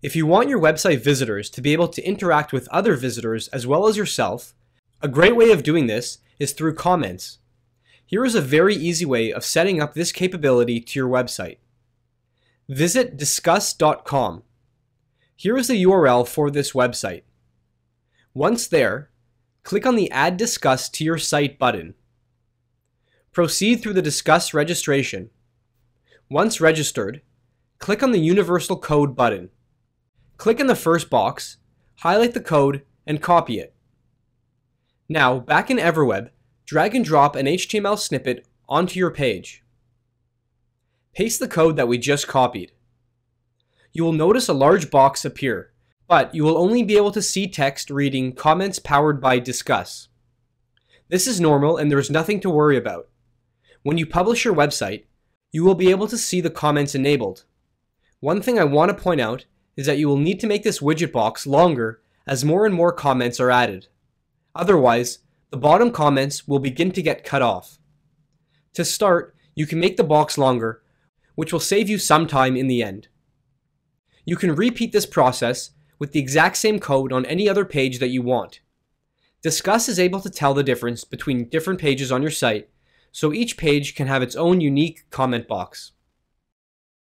If you want your website visitors to be able to interact with other visitors as well as yourself, a great way of doing this is through comments. Here is a very easy way of setting up this capability to your website. Visit discuss.com. Here is the URL for this website. Once there, click on the Add Discuss to your site button. Proceed through the Discuss registration. Once registered, click on the Universal Code button. Click in the first box, highlight the code, and copy it. Now, back in Everweb, drag and drop an HTML snippet onto your page. Paste the code that we just copied. You will notice a large box appear, but you will only be able to see text reading comments powered by Discuss. This is normal and there is nothing to worry about. When you publish your website, you will be able to see the comments enabled. One thing I want to point out is that you will need to make this widget box longer as more and more comments are added. Otherwise, the bottom comments will begin to get cut off. To start, you can make the box longer, which will save you some time in the end. You can repeat this process with the exact same code on any other page that you want. Discuss is able to tell the difference between different pages on your site, so each page can have its own unique comment box.